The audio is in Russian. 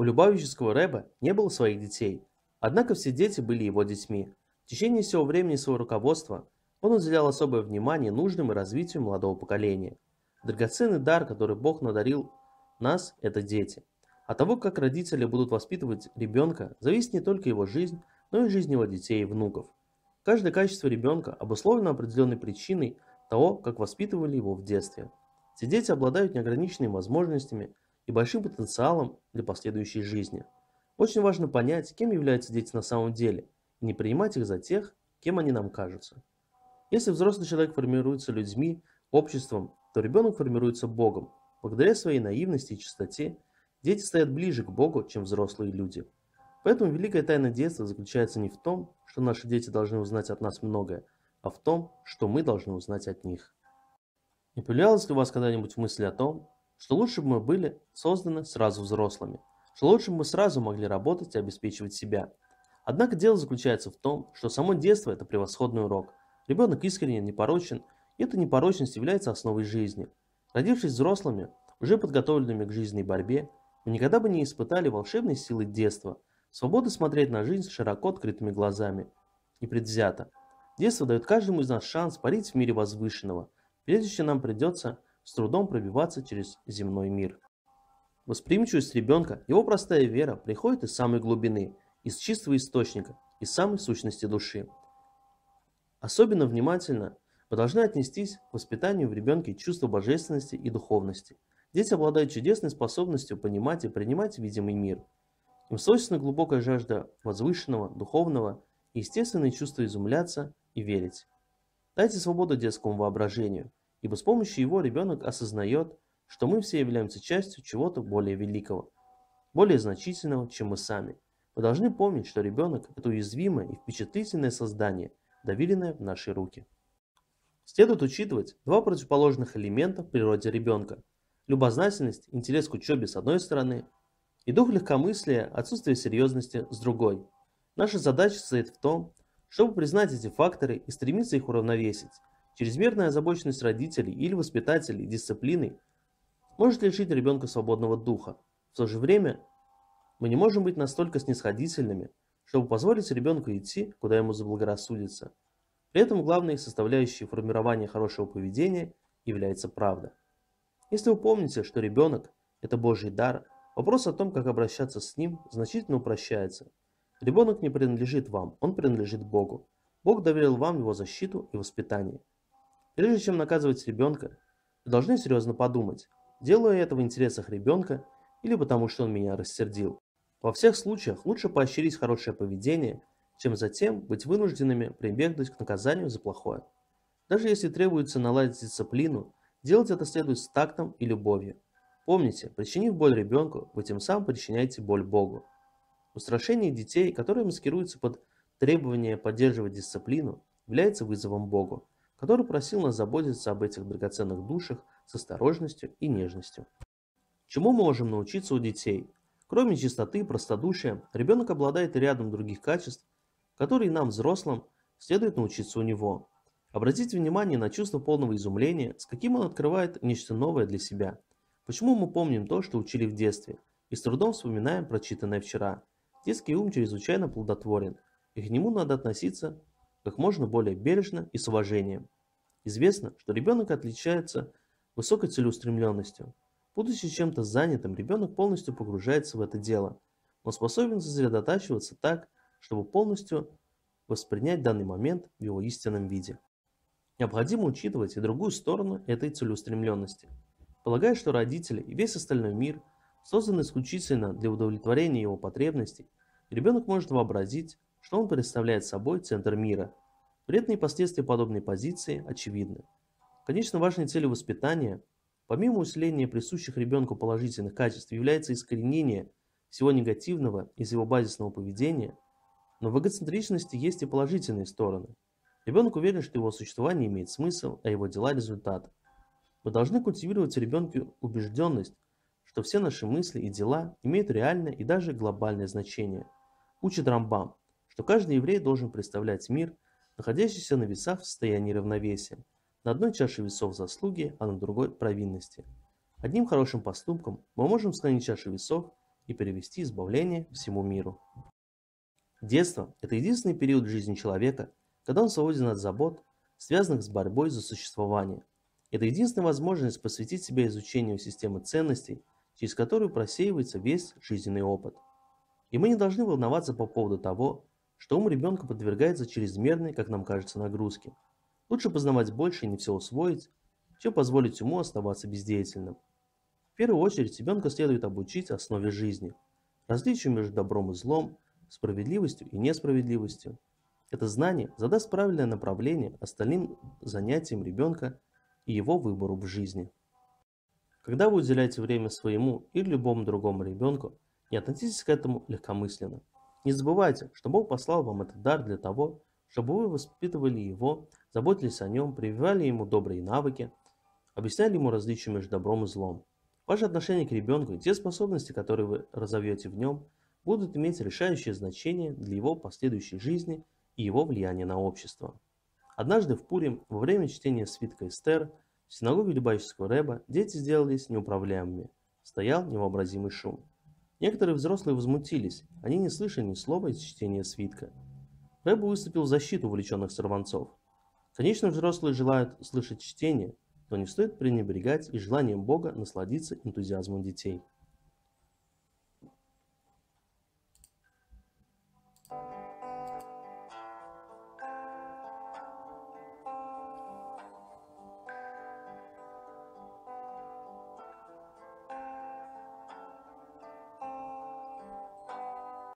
У Любавического Рэба не было своих детей, однако все дети были его детьми. В течение всего времени своего руководства он уделял особое внимание нужным и развитию молодого поколения. Драгоценный дар, который Бог надарил нас, это дети. От того, как родители будут воспитывать ребенка, зависит не только его жизнь, но и жизнь его детей и внуков. Каждое качество ребенка обусловлено определенной причиной того, как воспитывали его в детстве. Все дети обладают неограниченными возможностями – и большим потенциалом для последующей жизни. Очень важно понять, кем являются дети на самом деле, и не принимать их за тех, кем они нам кажутся. Если взрослый человек формируется людьми, обществом, то ребенок формируется Богом. Благодаря своей наивности и чистоте дети стоят ближе к Богу, чем взрослые люди. Поэтому великая тайна детства заключается не в том, что наши дети должны узнать от нас многое, а в том, что мы должны узнать от них. Не появлялось ли у вас когда-нибудь мысль о том, что лучше бы мы были созданы сразу взрослыми, что лучше бы мы сразу могли работать и обеспечивать себя. Однако дело заключается в том, что само детство – это превосходный урок. Ребенок искренне непорочен, и эта непорочность является основой жизни. Родившись взрослыми, уже подготовленными к жизненной борьбе, мы никогда бы не испытали волшебной силы детства, свободы смотреть на жизнь с широко открытыми глазами, предвзято. Детство дает каждому из нас шанс парить в мире возвышенного, прежде чем нам придется – с трудом пробиваться через земной мир. Восприимчивость ребенка, его простая вера приходит из самой глубины, из чистого источника, из самой сущности души. Особенно внимательно вы должны отнестись к воспитанию в ребенке чувства божественности и духовности. Дети обладают чудесной способностью понимать и принимать видимый мир. Им свойственна глубокая жажда возвышенного, духовного и естественное чувство изумляться и верить. Дайте свободу детскому воображению ибо с помощью его ребенок осознает, что мы все являемся частью чего-то более великого, более значительного, чем мы сами. Мы должны помнить, что ребенок – это уязвимое и впечатлительное создание, доверенное в наши руки. Следует учитывать два противоположных элемента в природе ребенка – любознательность, интерес к учебе с одной стороны и дух легкомыслия, отсутствие серьезности с другой. Наша задача состоит в том, чтобы признать эти факторы и стремиться их уравновесить, Чрезмерная озабоченность родителей или воспитателей дисциплиной может лишить ребенка свободного духа. В то же время мы не можем быть настолько снисходительными, чтобы позволить ребенку идти, куда ему заблагорассудится. При этом главной составляющей формирования хорошего поведения является правда. Если вы помните, что ребенок – это Божий дар, вопрос о том, как обращаться с ним, значительно упрощается. Ребенок не принадлежит вам, он принадлежит Богу. Бог доверил вам его защиту и воспитание. Прежде чем наказывать ребенка, вы должны серьезно подумать, делаю я это в интересах ребенка или потому, что он меня рассердил. Во всех случаях лучше поощрить хорошее поведение, чем затем быть вынужденными прибегнуть к наказанию за плохое. Даже если требуется наладить дисциплину, делать это следует с тактом и любовью. Помните, причинив боль ребенку, вы тем самым причиняете боль Богу. Устрашение детей, которые маскируются под требование поддерживать дисциплину, является вызовом Богу который просил нас заботиться об этих драгоценных душах с осторожностью и нежностью. Чему мы можем научиться у детей? Кроме чистоты и простодушия, ребенок обладает и рядом других качеств, которые нам, взрослым, следует научиться у него. Обратите внимание на чувство полного изумления, с каким он открывает нечто новое для себя. Почему мы помним то, что учили в детстве, и с трудом вспоминаем прочитанное вчера? Детский ум чрезвычайно плодотворен, и к нему надо относиться как можно более бережно и с уважением. Известно, что ребенок отличается высокой целеустремленностью. Будучи чем-то занятым, ребенок полностью погружается в это дело. Он способен сосредотачиваться так, чтобы полностью воспринять данный момент в его истинном виде. Необходимо учитывать и другую сторону этой целеустремленности. Полагая, что родители и весь остальной мир созданы исключительно для удовлетворения его потребностей, ребенок может вообразить, что он представляет собой центр мира. Вредные последствия подобной позиции очевидны. Конечно, важной целью воспитания, помимо усиления присущих ребенку положительных качеств, является искоренение всего негативного из его базисного поведения, но в эгоцентричности есть и положительные стороны. Ребенок уверен, что его существование имеет смысл, а его дела – результат. Мы должны культивировать в ребенке убежденность, что все наши мысли и дела имеют реальное и даже глобальное значение. Учит Рамбам что каждый еврей должен представлять мир, находящийся на весах в состоянии равновесия, на одной чаше весов заслуги, а на другой – провинности. Одним хорошим поступком мы можем склонить чашу весов и перевести избавление всему миру. Детство – это единственный период жизни человека, когда он свободен от забот, связанных с борьбой за существование. Это единственная возможность посвятить себя изучению системы ценностей, через которую просеивается весь жизненный опыт. И мы не должны волноваться по поводу того, что ум ребенка подвергается чрезмерной, как нам кажется, нагрузке. Лучше познавать больше и не все усвоить, чем позволить уму оставаться бездеятельным. В первую очередь ребенка следует обучить основе жизни, различию между добром и злом, справедливостью и несправедливостью. Это знание задаст правильное направление остальным занятиям ребенка и его выбору в жизни. Когда вы уделяете время своему или любому другому ребенку, не относитесь к этому легкомысленно – не забывайте, что Бог послал вам этот дар для того, чтобы вы воспитывали его, заботились о нем, прививали ему добрые навыки, объясняли ему различия между добром и злом. Ваше отношение к ребенку и те способности, которые вы разовьете в нем, будут иметь решающее значение для его последующей жизни и его влияния на общество. Однажды в Пурим, во время чтения свитка Эстер, в синагоге Любавического Рэба дети сделались неуправляемыми. Стоял невообразимый шум. Некоторые взрослые возмутились, они не слышали ни слова из чтения свитка. Рэб выступил в защиту увлеченных сорванцов. Конечно, взрослые желают слышать чтение, но не стоит пренебрегать и желанием Бога насладиться энтузиазмом детей.